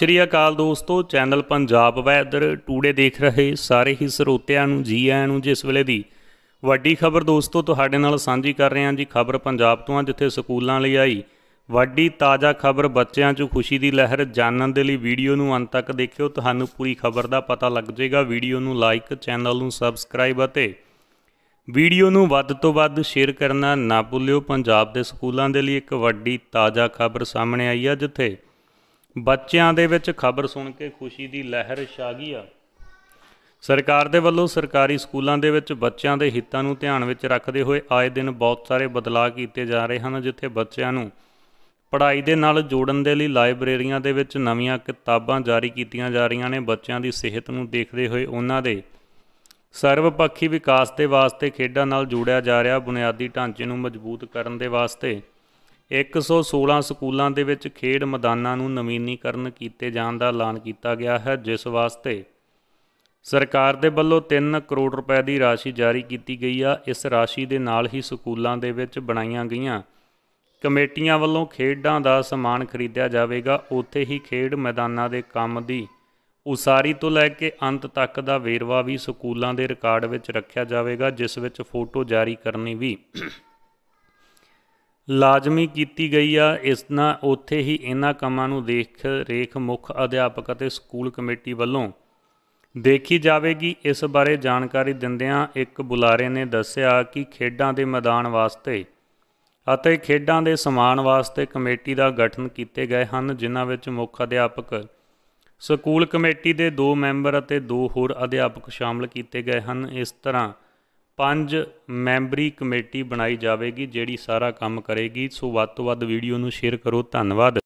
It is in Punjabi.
ਸ੍ਰੀ ਅਕਾਲ ਦੋਸਤੋ ਚੈਨਲ ਪੰਜਾਬ ਵੈਦਰ ਟੂਡੇ ਦੇਖ ਰਹੇ ਸਾਰੇ ਹੀ ਸਰੋਤਿਆਂ ਨੂੰ ਜੀ ਆਇਆਂ ਨੂੰ ਜਿਸ ਵੇਲੇ ਦੀ ਵੱਡੀ ਖਬਰ ਦੋਸਤੋ ਤੁਹਾਡੇ ਨਾਲ ਸਾਂਝੀ ਕਰ ਰਹੇ ਹਾਂ ਜੀ ਖਬਰ ਪੰਜਾਬ ਤੋਂ ਆ ਜਿੱਥੇ ਸਕੂਲਾਂ ਲਈ ਆਈ ਵੱਡੀ ਤਾਜ਼ਾ ਖਬਰ ਬੱਚਿਆਂ 'ਚ ਖੁਸ਼ੀ ਦੀ ਲਹਿਰ ਜਾਣਨ ਦੇ ਲਈ ਵੀਡੀਓ ਨੂੰ ਅੰਤ ਤੱਕ ਦੇਖਿਓ ਤੁਹਾਨੂੰ ਪੂਰੀ ਖਬਰ ਦਾ ਪਤਾ ਲੱਗ ਜਾਏਗਾ ਵੀਡੀਓ ਨੂੰ ਲਾਈਕ ਚੈਨਲ ਨੂੰ ਸਬਸਕ੍ਰਾਈਬ ਅਤੇ ਵੀਡੀਓ ਨੂੰ ਵੱਧ ਤੋਂ ਵੱਧ ਸ਼ੇਅਰ ਕਰਨਾ ਨਾ ਭੁੱਲਿਓ ਪੰਜਾਬ ਦੇ ਸਕੂਲਾਂ ਦੇ ਲਈ ਇੱਕ ਵੱਡੀ ਤਾਜ਼ਾ ਖਬਰ ਸਾਹਮਣੇ ਆਈ ਆ ਜਿੱਥੇ ਬੱਚਿਆਂ ਦੇ ਵਿੱਚ ਖਬਰ ਸੁਣ ਕੇ ਖੁਸ਼ੀ ਦੀ ਲਹਿਰ ਛਾ ਗਈ ਆ ਸਰਕਾਰ ਦੇ ਵੱਲੋਂ ਸਰਕਾਰੀ ਸਕੂਲਾਂ ਦੇ ਵਿੱਚ ਬੱਚਿਆਂ ਦੇ ਹਿੱਤਾਂ ਨੂੰ ਧਿਆਨ ਵਿੱਚ ਰੱਖਦੇ ਹੋਏ ਆਏ ਦਿਨ ਬਹੁਤ ਸਾਰੇ ਬਦਲਾਅ ਕੀਤੇ ਜਾ ਰਹੇ ਹਨ ਜਿੱਥੇ ਬੱਚਿਆਂ ਨੂੰ ਪੜ੍ਹਾਈ ਦੇ ਨਾਲ ਜੋੜਨ ਦੇ ਲਈ ਲਾਇਬ੍ਰੇਰੀਆਂ ਦੇ ਵਿੱਚ ਨਵੀਆਂ ਕਿਤਾਬਾਂ ਜਾਰੀ ਕੀਤੀਆਂ ਜਾ ਰਹੀਆਂ ਨੇ ਬੱਚਿਆਂ ਦੀ ਸਿਹਤ ਨੂੰ ਦੇਖਦੇ ਹੋਏ ਉਹਨਾਂ ਦੇ ਸਰਵਪੱਖੀ ਵਿਕਾਸ ਦੇ ਵਾਸਤੇ ਖੇਡਾਂ ਨਾਲ ਜੋੜਿਆ ਜਾ ਰਿਹਾ ਬੁਨਿਆਦੀ ਢਾਂਚੇ ਨੂੰ ਮਜ਼ਬੂਤ ਕਰਨ ਦੇ ਵਾਸਤੇ 116 ਸਕੂਲਾਂ ਦੇ ਵਿੱਚ ਖੇਡ ਮੈਦਾਨਾਂ ਨੂੰ ਨਵੀਨੀਕਰਨ ਕੀਤੇ ਜਾਣ ਦਾ ਐਲਾਨ ਕੀਤਾ ਗਿਆ ਹੈ ਜਿਸ ਵਾਸਤੇ ਸਰਕਾਰ ਦੇ ਵੱਲੋਂ 3 ਕਰੋੜ ਰੁਪਏ ਦੀ ਰਾਸ਼ੀ ਜਾਰੀ ਕੀਤੀ ਗਈ ਆ ਇਸ ਰਾਸ਼ੀ ਦੇ ਨਾਲ ਹੀ ਸਕੂਲਾਂ ਦੇ ਵਿੱਚ ਬਣਾਈਆਂ ਗਈਆਂ ਕਮੇਟੀਆਂ ਵੱਲੋਂ ਖੇਡਾਂ ਦਾ ਸਮਾਨ ਖਰੀਦਿਆ ਜਾਵੇਗਾ ਉੱਥੇ ਹੀ ਖੇਡ ਮੈਦਾਨਾਂ ਦੇ ਕੰਮ ਦੀ ਉਸਾਰੀ ਤੋਂ ਲੈ ਕੇ ਅੰਤ ਤੱਕ ਦਾ ਵੇਰਵਾ ਵੀ ਸਕੂਲਾਂ ਦੇ ਰਿਕਾਰਡ ਵਿੱਚ ਰੱਖਿਆ ਜਾਵੇਗਾ ਜਿਸ ਵਿੱਚ ਫੋਟੋ ਜਾਰੀ ਕਰਨੀ ਵੀ ਲਾਜ਼ਮੀ ਕੀਤੀ ਗਈ ਆ ਇਸ ਨਾਲ ਉੱਥੇ ਹੀ ਇਹਨਾਂ ਕੰਮਾਂ ਨੂੰ ਦੇਖ ਰੇਖ ਮੁੱਖ ਅਧਿਆਪਕ ਅਤੇ ਸਕੂਲ ਕਮੇਟੀ ਵੱਲੋਂ ਦੇਖੀ ਜਾਵੇਗੀ ਇਸ ਬਾਰੇ ਜਾਣਕਾਰੀ ਦਿੰਦਿਆਂ ਇੱਕ ਬੁਲਾਰੇ ਨੇ ਦੱਸਿਆ ਕਿ ਖੇਡਾਂ ਦੇ ਮੈਦਾਨ ਵਾਸਤੇ ਅਤੇ ਖੇਡਾਂ ਦੇ ਸਮਾਨ ਵਾਸਤੇ ਕਮੇਟੀ ਦਾ ਗਠਨ ਕੀਤੇ ਗਏ ਹਨ ਜਿਨ੍ਹਾਂ ਵਿੱਚ ਮੁੱਖ ਅਧਿਆਪਕ ਸਕੂਲ ਕਮੇਟੀ ਦੇ ਦੋ ਮੈਂਬਰ ਅਤੇ ਦੋ ਹੋਰ ਅਧਿਆਪਕ ਸ਼ਾਮਲ ਕੀਤੇ ਗਏ ਹਨ ਇਸ ਤਰ੍ਹਾਂ ਪੰਜ ਮੈਂਬਰੀ ਕਮੇਟੀ ਬਣਾਈ ਜਾਵੇਗੀ ਜਿਹੜੀ ਸਾਰਾ ਕੰਮ ਕਰੇਗੀ ਸੋ ਵੱਧ ਤੋਂ ਵੱਧ ਵੀਡੀਓ ਨੂੰ ਸ਼ੇਅਰ ਕਰੋ ਧੰਨਵਾਦ